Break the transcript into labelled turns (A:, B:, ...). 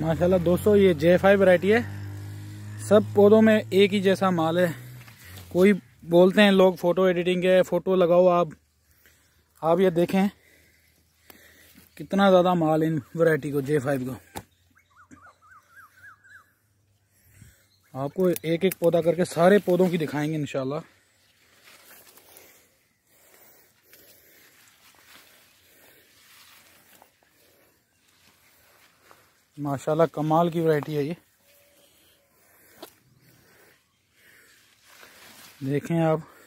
A: माशाल्लाह दोस्तों ये जे फाइव वरायटी है सब पौधों में एक ही जैसा माल है कोई बोलते हैं लोग फ़ोटो एडिटिंग है फ़ोटो लगाओ आप आप ये देखें कितना ज़्यादा माल इन वरायटी को जे फाइव को आपको एक एक पौधा करके सारे पौधों की दिखाएंगे इनशाला माशाल्लाह कमाल की वैरायटी है ये देखें आप